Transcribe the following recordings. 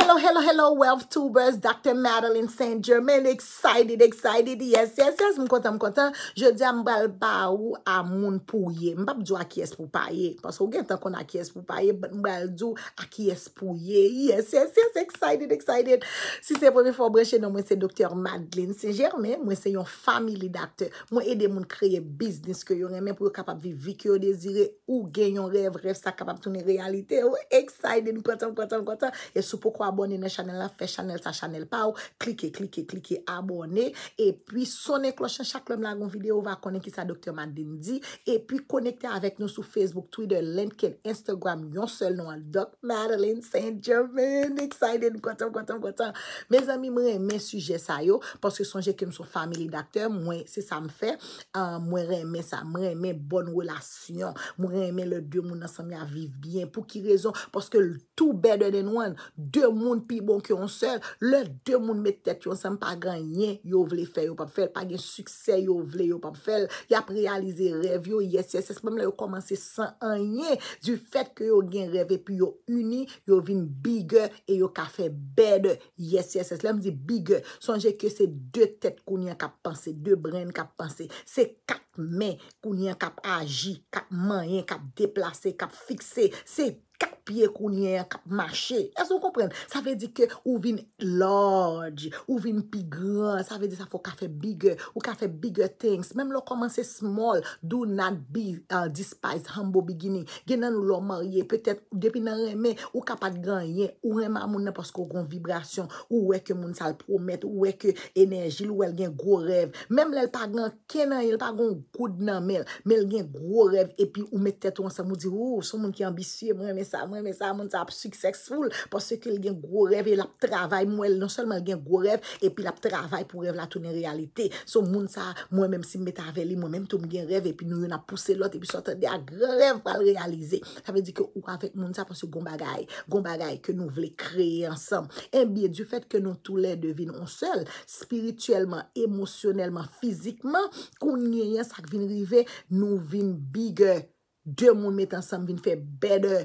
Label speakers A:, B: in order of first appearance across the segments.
A: Hello, hello, hello, wealth tubers, Dr. Madeline St-Germain, excited, excited, yes, yes, yes, mwen kontan, mwen kontan, je di a mbal ba ou a moun pouye, mbap djou a kyes pou paye, pasro gen tan kon a kyes pou paye, mbal djou a kyes pouye, yes, yes, yes, excited, excited, si se preme fò breche nan mwen se Dr. Madeline St-Germain, mwen se yon family doctor, mwen ede moun kreye business ke yon reme pou yo kapap vivi ki yo dezire, ou gen yon rev, rev sa kapap tounen realite, oh, excited, mwen kontan, mwen kontan, mwen kontan, esou pou kwa, abonnen nan chanel la, fè chanel sa chanel pa ou, klike, klike, klike, abonnen, epwi, sonnen klochen, chak lom la goun videyo, va konen ki sa Dokter Mandindi, epwi, konekte avèk nou sou Facebook, Twitter, LinkedIn, Instagram, yon sel nou an Dok, Madeleine Saint-Germain, excited, kontan, kontan, kontan, mè zami mè remè suje sa yo, paske sonje kem sou family d'akteur, mwen, se sa m fè, euh, mwen remè sa, mwen remè bon wèlasyon, mwen remè lè dè moun ansam ya viv bien, pou ki rezon, paske lè tou better than one, dè moun pi bon ki yon sèl, lè dè moun mè tèt yon sèm pa ganyen yon vle fè yon pap fèl, pa gen sukse yon vle yon pap fèl, yap realize rev yon yes yes yes, mè mè lè yon komanse san anyen, du fèt ke yon gen rev e pi yon uni, yon vin bigè, e yon ka fè bed yes yes yes, lè m zi bigè, sonje ke se dè tèt koun yon ka panse, dè brèn ka panse, se kat men koun yon ka pa aji, kat man yon ka pa deplase, ka pa fikse, se panse, kak piye kounye, kak mache. Ese ou kompren? Sa ve di ke ou vin large, ou vin pi gran, sa ve di sa fo ka fe bigger, ou ka fe bigger things. Mem lo komanse small, do not be uh, despised, humble beginning. Gen nan ou lo marye, petet, depi nan reme, ou kapat gran yen, ou reme amounen pasko kon vibration, ou weke moun sal promet, ou weke enerji, ou weke gen gro rev. Mem le lpa gen kenan, le lpa gen goud nan mel, mel gen gro rev, epi ou me teton sa mou di, ou oh, son moun ki ambisye, mwen es, sa mwen, men sa moun sa ap sukseksful pos se ke l gen gro rev, e lap travay mwen, non selman l gen gro rev, e pi lap travay pou rev la tonen realite. So moun sa, mwen menm si mbe taveli, mwen menm tonen gen rev, e pi nou yon ap puse lot, e pi sotan de a gro rev pal realize. Sa ve di ke ou avet moun sa pos se gomba gay, gomba gay, ke nou vle kreye ansam. En biye, du fet ke nou tou lè devine, on sel, spirituelman, emosyonelman, fizikman, konye yon sak vinrive, nou vin bigye. Dè moun mèt ansam vin fè better,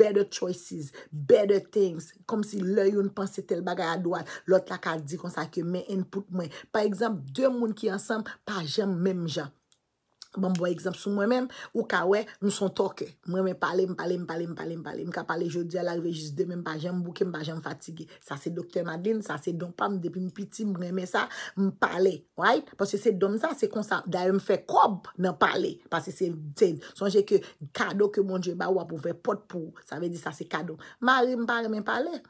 A: better choices, better things. Kom si lè yon panse tel bagay adouad, lòt la ka di konsa ke men input men. Par exemple, dè moun ki ansam pa jem menm jan. Bon, ou ka wè, nou son toke Mwen mwen pale, mwen pale, mwen pale, mwen pale Mwen ka pale jodi, al arve jis demen Mwen pale jenm bouke, mwen pale jenm fatige Sa se doktor nadine, sa se donpam Depi mwen piti, mwen pale Ouay, pos se se donsa, se konsa Da yon fè kob, mwen pale Pas se se ten, sonje ke kado Ke mwen djè ba wap, mwen fè pot pou Sa ve di sa se kado Mwen pale, mwen pale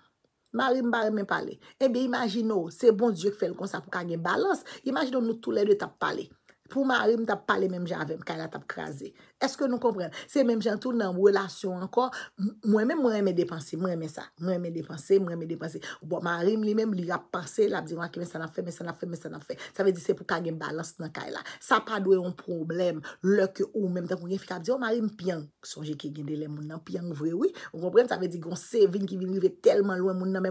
A: Mwen eh pale, mwen pale Ebe imagino, se bon djè fè l konsa pou kage balance Imagino nou tou lè dwe tap pale pou marim ta pa le menm jan avem kaya la tap krasi. Eske nou kompren? Se menm jan tou nan wèlasyon ankon, mwen men mwen mè depansi, mwen mè sa. Mwen mè depansi, mwen mè depansi. Ou bo, marim li menm li rap pase, la bdi wakye, mè sa na fè, mè sa na fè, mè sa na fè. Sa ve di se pou kage m balans nan kaya la. Sa pa dwe yon problem, lèk ou mèm tan kwenye fika. Di yo, oh, marim piang, sonje ki gen de lè moun nan, piang vwe wè. Ou kompren? Sa ve di gon se vin ki vin live telman lwen non,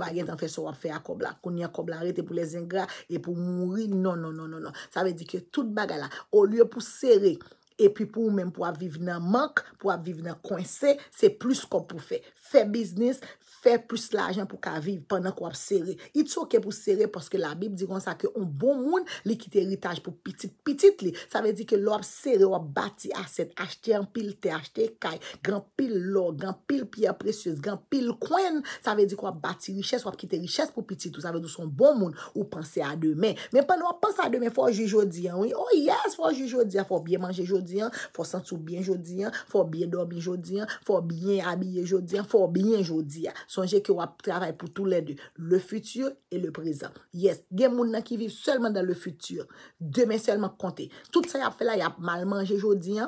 A: m gen tan fè so wap fè akobla. Kouni akobla rete pou le zingra e pou mouri, non, non, non, non, non. Sa ve di ke tout bagala ou liyo pou sere. E pi pou mèm pou ap viv nan mank, pou ap viv nan kwen se, se plus kon pou fe. Fe biznis, fe plus la ajan pou ka viv, penan kon ap sere. Itso ke pou sere, poske la bib di kon sa ke on bon moun, li kite ritage pou pitit-pitit li. Sa ve di ke lop sere, wap bati aset, achte an pil te, achte kay, gan pil lor, gan pil pi apresyos, gan pil kwen. Sa ve di kon wap bati riches, wap kite riches pou pitit. Ou sa ve di son bon moun, ou panse a demen. Men pen wap panse a demen, fò jjodiyan, oui, oh yes, fò jjodiyan, fò bie manje jjodiyan. Fosansou bien jodi, fos bien dobi jodi, fos bien abye jodi, fos bien jodi. Sonje ki wap travay pou tout lè di. Le futur e le prezant. Yes, gen moun nan ki viv selman dan le futur. Demen selman konte. Tout sa yap fe la yap mal manje jodi,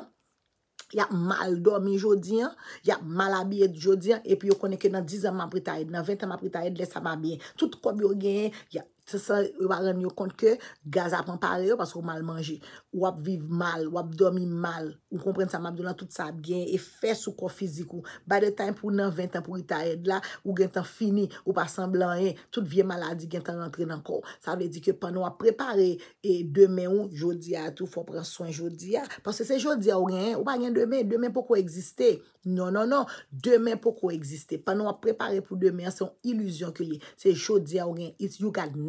A: yap mal dobi jodi, yap mal abye jodi, epi yo koneke nan dizanman prita ed, nan ventanman prita ed, lesa mabye. Tout kwa biyo gen, yap. se sa ou pa ran yo kont ke, gaz apan pare yo, pasko ou mal manje, ou ap vive mal, ou ap dormi mal, ou kompren sa mabdou la, tout sa ap gen, e fes ou ko fizik ou, ba de time pou nan 20 an, pou ita ed la, ou gen tan fini, ou pa san blan en, tout vie maladi, gen tan rentre nan ko, sa ve di ke pan ou ap prepare, e demen ou, jodi a, tou fò pren soin jodi a, paske se jodi a ou gen, ou pa gen demen, demen pou ko egziste, non, non, non, demen pou ko egziste, pan ou ap prepare pou demen, se yon iluzyon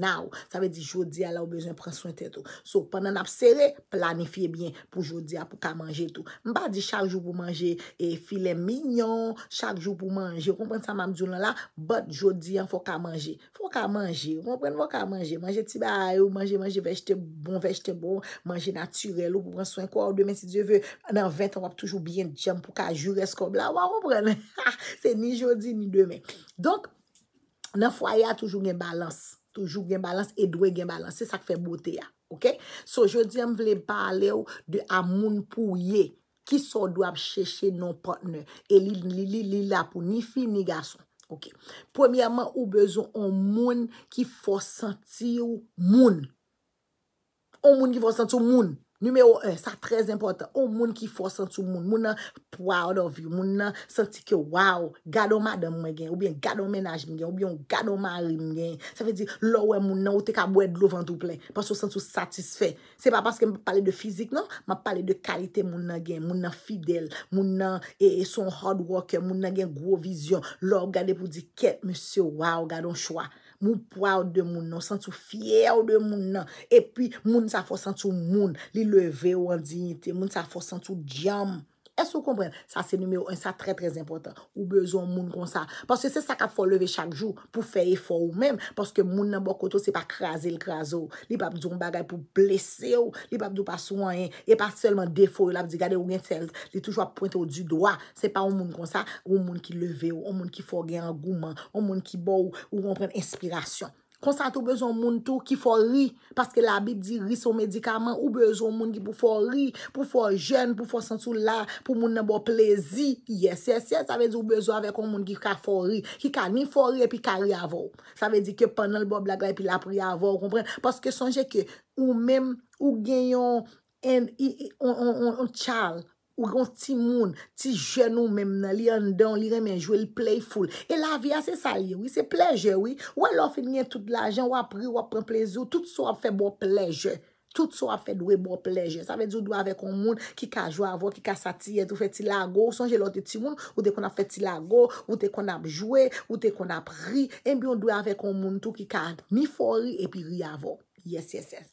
A: Na oh. eh, ou, sa ve di jodi a la ou bezen pran swente to. So, panan ap sere, planifiye bien pou jodi a pou ka manje to. Mba di chak jou pou manje filen minyon, chak jou pou manje. Komprende sa mamdou nan la? Bat jodi an, fok a manje. Fok a manje. Komprende, fok a manje. Manje tiba a ou, manje manje, vejte bon, vejte bon, manje naturel ou, pou pran swen kwa ou demen si diye ve, nan vet, an wap toujou biyen jem pou ka jure skob la ou, an wap komprende. Se ni jodi ni demen. Donk, nan fwaya toujou gen balans. Toujou gen balans e dwe gen balans. Se sa k fe bote ya. Ok? So, jodi am vle pale ou de amoun pou ye. Ki so do ap cheshe non partner. E li li li la pou ni fi ni gason. Ok? Premiyaman ou bezon an moun ki fosantiu moun. An moun ki fosantiu moun. Numero 1, sa trez impotant, ou moun ki fosan sou moun, moun nan proud of you, moun nan santi ke waw, gado madan mwen gen, ou bien gado menaj mwen gen, ou bien gado mal mwen gen. Sa fe di, lò wè moun nan, ou te ka bwèd lou vantou plè, pasou santi sou satisfè. Se pa paske mwen pale de fizik nan, mwen pale de kalite moun nan gen, moun nan fidel, moun nan e son hard worker, moun nan gen gwo vizyon, lò gade pou di ket, monsi waw, gado chwa. mou pwa ou de moun nan, san tou fye ou de moun nan, epi moun sa fò san tou moun, li leve ou an dignite, moun sa fò san tou djam, Es ou kompren? Sa se numero un, sa tre tre impotant. Ou bezon moun kon sa. Parce se sa ka fò leve chak jou pou fè e fò ou mèm, parce ke moun nan bò koto se pa krasil krasou. Li pa bdou m bagay pou blese ou, li pa bdou pa souan en, e pa selman defo ou la bdou gade ou gen sel, li toujwa point ou du doa. Se pa ou moun kon sa, ou moun ki leve ou, ou moun ki fò gen angouman, ou moun ki bò ou, ou moun pren inspirasyon. konsante ou bezon moun tou ki fo ri, paske la bib di ri sou medikaman, ou bezon moun ki pou fo ri, pou fo jen, pou fo sensou la, pou moun nan bo plezi, yes, yes, yes, sa ve di ou bezon avek ou moun ki ka fo ri, ki ka ni fo ri epi ka ri avou, sa ve di ke panan l bo blagla epi la pou ri avou, kompren, paske sonje ke, ou men, ou genyon, en, en, en, en, en tchal, Ou yon ti moun, ti jenou memnen, li yon don, li remenjwe, li playful. E la vi ase sa li, oui, se pleje, oui. Ou e lo fe nye tout la jen, ou apri, ou apren pleje, ou tout so ap fe bo pleje. Tout so ap fe dwe bo pleje. Sa ve di ou dwe avek on moun ki ka jwa avon, ki ka satiye, tou fe ti lago. Ou son jelote ti moun, ou de kon ap fe ti lago, ou de kon ap jwe, ou de kon ap ri. En bi yon dwe avek on moun tou ki ka mi fo ri, epi ri avon. Yes, yes, yes.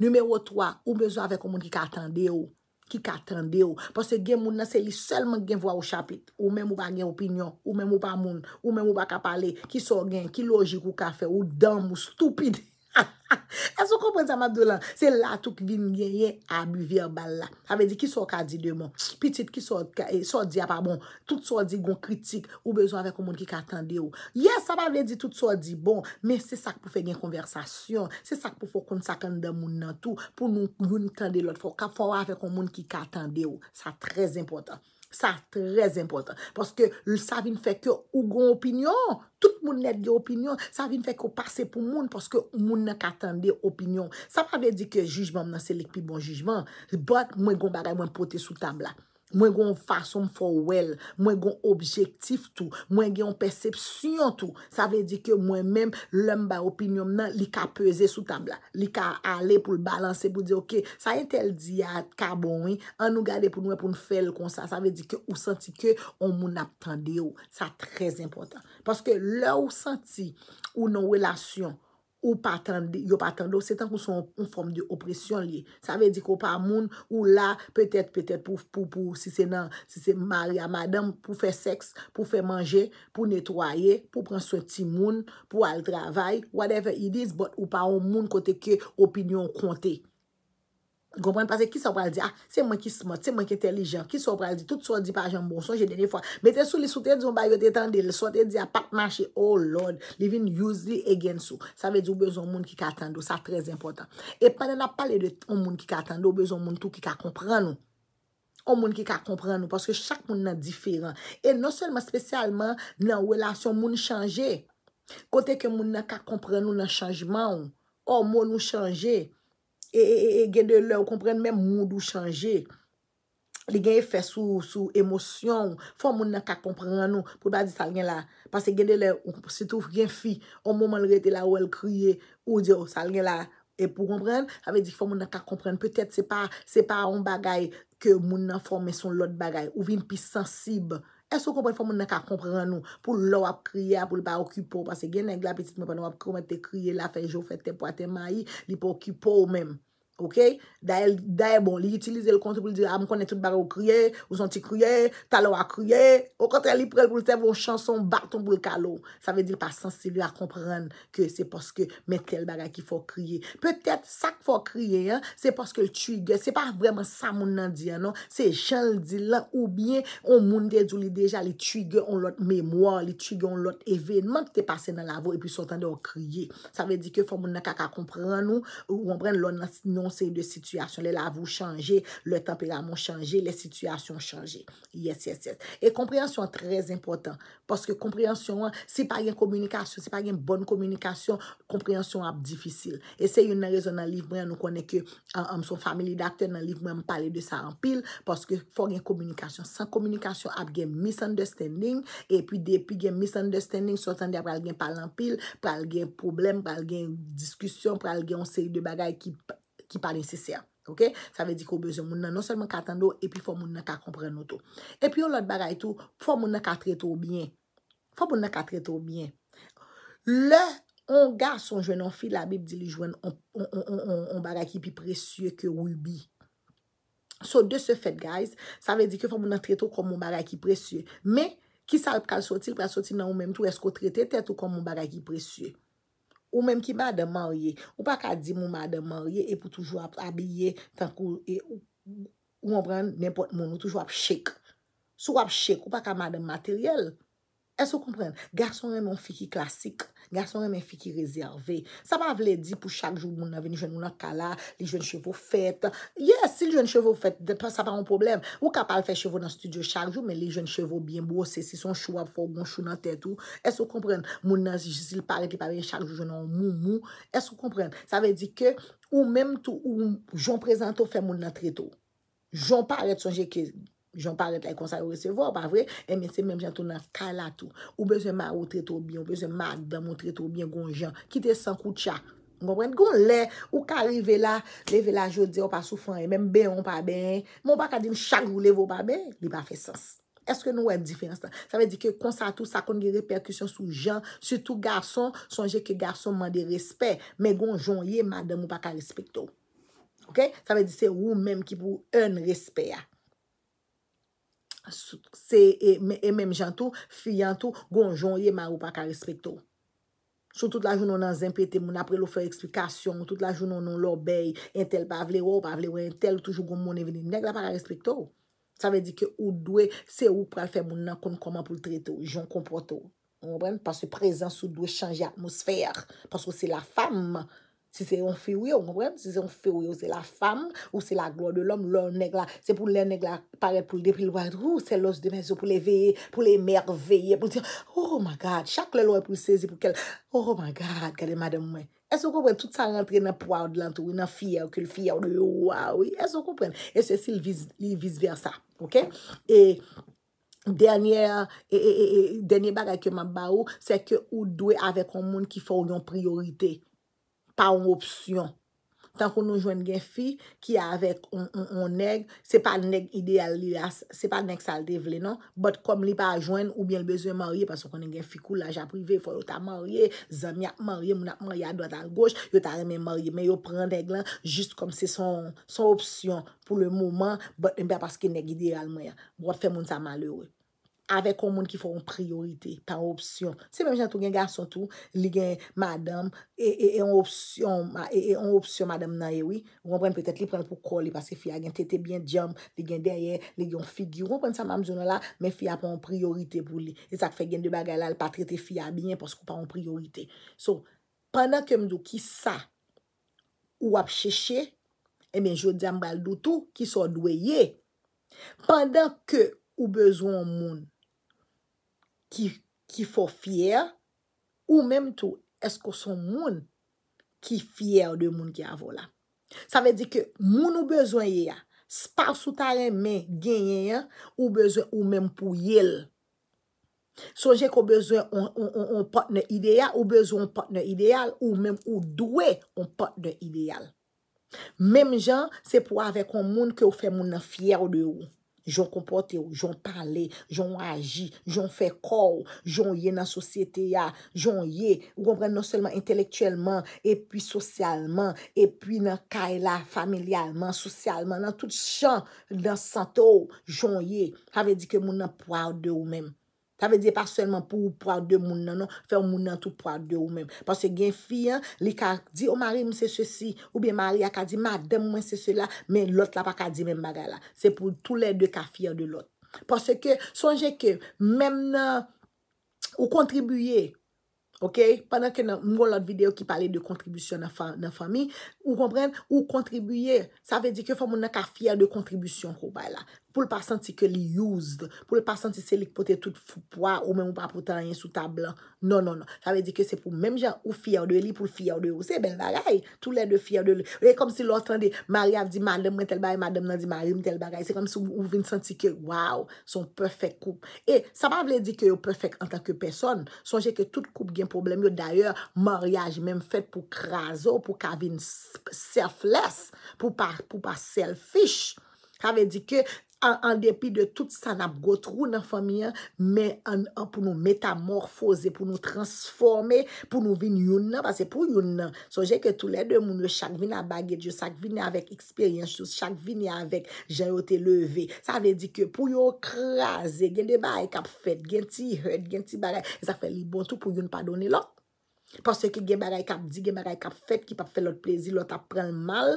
A: Numero 3, ou bezwa avek on moun ki ka atande ou. Ki katande ou. Pase gen moun nan seli selman gen vwa ou chapit. Ou men mou ba gen opinyon. Ou men mou ba moun. Ou men mou ba kapale. Ki so gen. Ki logik ou kafe. Ou dam ou stupide. Ha ha ha, asou kompon sa mwa do lan, se la tou ki bin genye, a bi verbal la. A ve di ki sou ka di de mon, pitit ki sou di a pa bon, tout sou di gon kritik ou bezo avè kon moun ki ka tende yo. Yes, a pa ve di tout sou di bon, men se sak pou fe gen konversasyon, se sak pou fò kon sak an de moun nan tou, pou moun konde tende lòt, fò kap fò avè kon moun ki ka tende yo. Sa trez impotant. Sa trez impotant. Paske sa vin feke ou goun opinyon. Tout moun net de opinyon. Sa vin feke ou pase pou moun. Paske moun ne katande opinyon. Sa pa ven di ke jujman mnan selek pi bon jujman. Bote mwen goun bagay mwen pote sou tabla. mwen gwen fason fowel, mwen gwen objektif tou, mwen gwen persepsyon tou, sa ve di ke mwen men, lèm ba opinyon nan, li ka peze sou tabla, li ka ale pou l balanse, pou di ok, sa yon tel di ya kabon, an nou gade pou nou, an e nou fèl kon sa, sa ve di ke ou santi ke, on moun ap tande yo, sa trez impotant. Paske lè ou santi, ou nou welasyon, Ou pa tando, yo pa tando, se tan kon son un form di opresyon li. Sa ve di kon pa moun, ou la, petet, petet, pou, pou, pou, si se nan, si se mary a madam, pou fe seks, pou fe manje, pou netwaye, pou pran son ti moun, pou al travay, whatever it is, but ou pa moun koteke opinyon konte. Gopren, pase ki so pral di, ah, se mwen ki smot, se mwen ki telijan, ki so pral di, tout so di pa jen bon, so jen dene fwa. Mete sou li soute di yon bayote tan deli, soute di ya patmache, oh lord, li vin yuzi e gen sou. Sa ve di ou bezon moun ki ka atando, sa trez important. E pande na pale de ou moun ki ka atando, ou bezon moun tou ki ka kompran nou. Ou moun ki ka kompran nou, paske chak moun nan diferan. E non selman spesyalman nan wèlasyon moun chanje. Kote ke moun nan ka kompran nou nan chanjman ou, ou moun nou chanje. E, e, e, e gen de lè, ou kompren men moun dou chanje, li gen e fè sou, sou emosyon, fò moun nan kak kompren an nou, pou ba di sal gen la. Pase gen de lè, ou se tou fò gen fi, ou moun man lè te la ou el kriye, ou di yo oh, sal gen la. E pou kompren, avè di fò moun nan kak kompren, pètèt se pa, se pa an bagay ke moun nan fò men son lot bagay, ou vin pi sensib. E so kompon fò moun nan ka kompran nou, pou lò ap kriya, pou l pa okupo. Pase gen nè glapetit mè pou lò ap kriya la, fej jo, fe te po a te mayi, li pou okupo ou mèm. Ok? Daè, bon, li yi utilize l konti pou li di, ah, moun konen tout baga ou kriye, ou son ti kriye, talo a kriye, ou kontre li prel pou li te voun chanson baton pou l kalou. Sa ve di l pa sensibli a kompran ke se poske metel baga ki fò kriye. Pe tèt sa k fò kriye, se poske l tuige, se pa vreman sa moun nan di, anon, se chan l di lan, ou bien on moun de djouli deja, li tuige on lot memoan, li tuige on lot evenman ki te pase nan lavo, epi son tande o kriye. Sa ve di ke fò moun nan kaka kompran nou, ou an non, seri de situasyon. Le lavou chanje, le temperamon chanje, le situasyon chanje. Yes, yes, yes. E komprensyon trez impotant. Poske komprensyon an, se pa gen komunikasyon, se pa gen bon komunikasyon, komprensyon ap difisil. E se yon nan rezon nan liv mwen, nou konen ke am son family doctor nan liv mwen mpale de sa an pil, poske fò gen komunikasyon. San komunikasyon ap gen misunderstanding e pi depi gen misunderstanding sou tande ap pral gen palan pil, pral gen problem, pral gen diskusyon, pral gen on seri de bagay ki Ki pale insesean, ok? Sa ve di ki ou bezon moun nan non selman katando, epi pou moun nan ka kompren nou tou. Epi ou lot bagay tou, pou moun nan ka treto ou bien. Pou moun nan ka treto ou bien. Le, on ga son jwenon fi la bib di li jwen on bagay ki pi presye ke ou bi. So, de se fet, guys, sa ve di ki pou moun nan treto kou moun bagay ki presye. Me, ki sa ap kal soti, pou la soti nan ou menm tou, esko trete tetou kou moun bagay ki presye. Ou menm ki maden marye, ou pa ka di moun maden marye e pou toujwa ap abye, tan kou, e ou moun pren nepot moun, ou toujwa ap shek. Sou ap shek, ou pa ka maden materyel. E sou kompren, gason ren moun fik ki klasik. Gasonè men fi ki rezervè. Sa pa vle di pou chak joun moun nan veni joun moun nan kala, li joun chevou fèt. Ye, si li joun chevou fèt, sa pa moun problem. Ou kapal fè chevou nan studio chak joun, men li joun chevou bie mbosè, si son chou ap fò bon chou nan tèt ou. E so kompren, moun nan, si li pale ki pale chak joun moun nan mou, mou. E so kompren, sa ve di ke, ou mèm tou, ou joun prezentou fè moun nan tretou. Joun pale tsojè ke... Joun paret eh, la konsa yo resevo, ou pa vre? E men se menm jantoun nan kala tou. Ou beze ma ou tre tou byen, ou beze ma dam ou tre tou byen goun jan. Kite san kout ya. Mwen prent goun le, ou ka rive la, leve la jodi, ou pa soufan. E menm ben, ou pa ben. Mwen pa ka di mchak roulevo, ou pa ben. Li pa fe sens. Eske nou wèm difens tan? Sa ve di ke konsa tou, sa kon gen reperkusyon sou jan. Soutou garson, sonje ke garson man de respet. Men goun joun ye, ma dam ou pa ka respet tou. Ok? Sa ve di se wou menm ki pou en respet ya. Ah. E menm e jantou, fiyantou, goun joun ye marou pa ka respekto Sou tout la joun nou nan zempete, moun apre lou fè eksplikasyon Tout la joun nou nou lou beye, entel pa vle ou, pa vle ou, entel toujou goun moun evini Nèk la pa ka respekto Sa ve di ke ou dwe, se ou pral fè moun nan kon koman pou l'trete ou, joun komprote ou Mwen mwen, pa se prezans ou dwe chanje atmosfèr Paske ou se la fam Si se yon fi ou yo, ou mwen, si se yon fi ou yo, se la fam, ou se la glo de l'om, lor neg la, se pou lè neg la paret pou l'de, pou l'wa, ou se lòs de me, se pou lè veye, pou lè merveye, pou l'de, oh my God, chak lè lò pou sezi pou kel, oh my God, gade madè mwen. E se ou kompren, tout sa rentre nan pou a ou d'lantou, nan fi a ou ke l'fi a ou d'lou, a ou, e se ou kompren, e se sil vis versa, ok? E denye bagay keman ba ou, se ke ou dwe avek an moun ki fò ou yon priorite. pa ou opsyon. Tan kon nou jwen gen fi, ki avek ou neg, se pa neg ideal li, se pa neg salde vle, non? Bot kom li pa jwen, ou bien l bezwen marye, pason kon gen fi kou laja privé, fwa yo ta marye, zamiak marye, mounak marye a doa tal goche, yo ta reme marye, men yo pren deg lan, jist kom se son opsyon, pou le mouman, bot mba paske neg ideal mwaya. Bot fè moun sa malure. avèk kon moun ki fò an priorite, pa opsyon. Se mèm jantou gen garson tou, li gen madame, e, e, e on e, opsyon madame nan ewi, wè mwen pren pètè li pren pou kò li, pasè fia gen tète bien djem, li gen derye, li gen figyro, pren sa mèm zyonon la, mè fia pou an priorite pou li. E sak fè gen de bagay la, l pa tète fia binyen, pasè pou an priorite. So, pandan ke mdou ki sa, ou ap chèche, e mèm jò diambal doutou, ki so dweye, pandan ke ou bezoun moun, Ki fò fiyè ou mèm tou esko son moun ki fiyè ou de moun ki avò la. Sa vè di ke moun ou bezwen ye a, spal sou talen men genye a ou bezwen ou mèm pou ye l. Sonje kou bezwen ou potne ideya ou bezwen ou potne ideal ou mèm ou dwe ou potne ideal. Mèm jan se pou ave kon moun ke ou fè moun nan fiyè ou de ou. Joun kompote ou, joun pale, joun agi, joun fe kou, joun ye nan sosyete ya, joun ye. Goun pren non selman intelektuelman, epi sosyalman, epi nan kaela, familialman, sosyalman, nan tout chan, nan santo ou, joun ye. Havè di ke moun anpwa ou de ou menm. Sa ve di pa selman pou ou pou a de moun nanon, fe ou moun nan tout pou a de ou men. Pase gen fiyan, li ka di, oh, ou mari mwen se se si, ou bi mari a ka di, ma adem mwen se se la, men lot la pa ka di men baga la. Se pou tou le de ka fiyan de lot. Pase ke, sonje ke, men ou kontribuyen, ok, pandan ke nou moun lot videyo ki pale de kontribisyon nan fami, ou kontribuyen, sa ve di ke foun moun nan ka fiyan de kontribisyon kou bay la. pou l pa santi ke li youz, pou l pa santi se li k pote tout fupwa, ou mè mou pa pote a yon sou tablan. Non, non, non. Kave di ke se pou mèm jan ou fiyaw de li, pou fiyaw de yo. Se bel bagay. Tou lè de fiyaw de li. Ouye, kom si l otran de, mari av di madem mwen tel bagay, madem nan di mari mwen tel bagay. Se kom si ou vin santi ke, waw, son prefek koup. E, sa pa vle di ke yo prefek an tanke person, sonje ke tout koup gen problem yo. Yo d'ayor, mariage mèm fet pou kraso, pou kavin selfless, pou pa An depi de tout san ap gotrou nan fami an, men an pou nou metamorfose, pou nou transforme, pou nou vin yon nan. Pase pou yon nan, sonje ke tou lede moun yo, chak vin a baget yo, chak vin a vek eksperyans tou, chak vin a vek jayote leve. Sa ve di ke pou yon kraze, gen de bay kap fet, gen ti hurt, gen ti bagay, sa fe li bon tou pou yon padone lak. Pasè ki gen bagay kap di, gen bagay kap fèt ki pa fè lot plezi, lot ap pren l mal,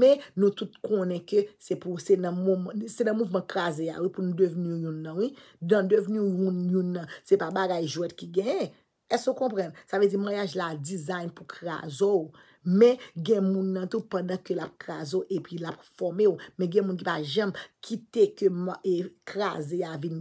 A: mè nou tout konen ke se pou se nan mouvman krasè a, pou nou deveni yon nan. Dan deveni yon nan, se pa bagay jwèt ki gen. Eso kompren, sa vezi mwen yaj la dizayn pou krasè ou. Men gen moun nan tou pandan ke lap krazo e pi lap fome yo. Men gen moun ki pa jem kite ke ma e kraze ya vin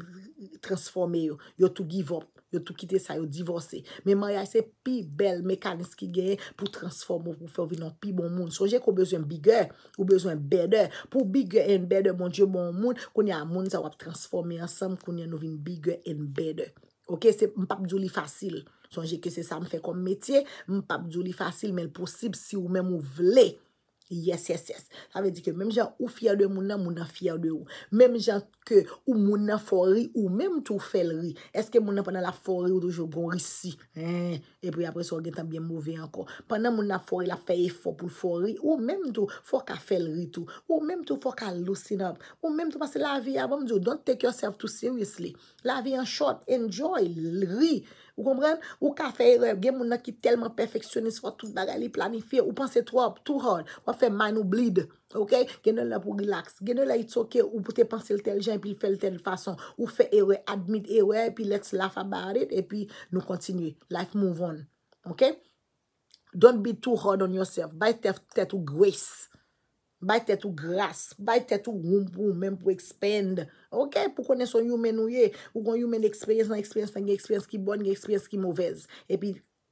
A: transforme yo. Yo tou give up. Yo tou kite sa yo divorce. Men man ya se pi bel mekanis ki gen pou transforme yo pou fò vinon pi moun moun. Soje kou bezwen bigger, kou bezwen better. Pou bigger and better moun diyo bon moun moun koun ya moun za wap transforme ansam koun ya nou vin bigger and better. Ok, se mpap djou li fasil. Tonje ke se sa m fe kom metye, m pap djou li fasil men l posib si ou mèm ou vle. Yes, yes, yes. Sa ve di ke mèm jan ou fya dwe mounan, mounan fya dwe ou. Mèm jan ke ou mounan fori ou mèm tou felri. Eske mounan pwennan la bon fori ou doujou goun risi. E pwè apre so gen tan bien mouvè ankon. Pwennan mounan fori la fey e fò pou fori ou mèm tou fò ka felri tou. Ou mèm tou fò ka lousin ap. Ou mèm tou pase la vi avam djou. Don't take yourself too seriously. La vi an shot, enjoy, lri. Ou kompren? Ou ka fe ewe? Gen moun nan ki telman perfeksyonist fwa tout bagay li planifiye. Ou panse trop, too hard. Ou pa fe main ou bleed. Ok? Gen nou la pou relax. Gen nou la it's ok. Ou pote panse l tel jen, pi fe l tel fason. Ou fe ewe, admit ewe, pi let's laugh about it, e pi nou kontinye. Life move on. Ok? Don't be too hard on yourself. Bay tef tetou grace. Bay tèt ou gras, bay tèt ou groum pou mèm pou ekspènd. Ok, pou konè son yu men ou ye. Ou kon yu men ekspèyens nan ekspèyens nan gen ekspèyens ki bon, gen ekspèyens ki mouvez. E pi,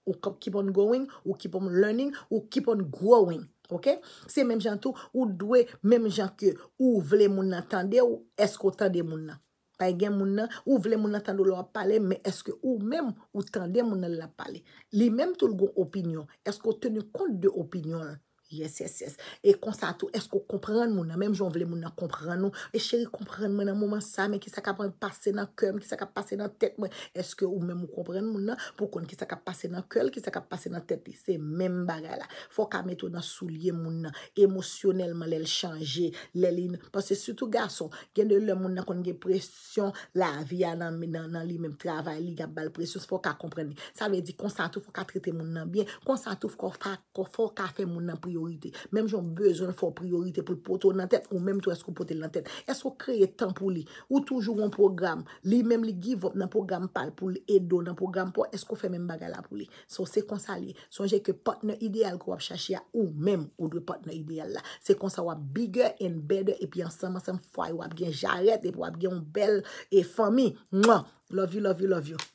A: ou keep on going, ou keep on learning, ou keep on growing. Ok, se mèm jan tou, ou dwe mèm jan ke ou vle moun nantande ou esko tande moun nan. Pay gen moun nan, ou vle moun nantande ou la wap pale, mèm eske ou mèm ou tande moun nan la pale. Li mèm tou lgo opinyon, esko tene kont de opinyon. yes, yes, yes. E konsantou, eskou kompren moun nan, menm joun vle moun nan kompren nou. E cheri kompren moun nan mouman sa, men ki sa ka pasen nan kem, ki sa ka pasen nan tet moun. Eske ou menm ou kompren moun nan pou kon ki sa ka pasen nan kem, ki sa ka pasen nan tet, se menm baga la. Fok a metou nan sou liye moun nan, emosyonelman lèl chanje, lèl in. Pas se sutou gason, gen de lèl moun nan kon gen presyon, la via nan menan nan li menm travay, li gabal presyon, se fok a kompren. Sa ve di konsantou fok a trite moun nan Mèm joun bezoun fò priorite pou poto nan tèt ou mèm tou eskou pote lan tèt. Eskou kreye tan pou li? Ou toujou yon program? Li mèm li give up nan program pal pou li edo nan program po? Eskou fè mèm bagala pou li? Sò se konsa li. Sonje ke partner ideal kou wap chachia ou mèm ou dwe partner ideal la. Se konsa wap bigger and better epi ansama sam fway wap gen jarret epi wap gen yon bel e fami. Love you, love you, love you.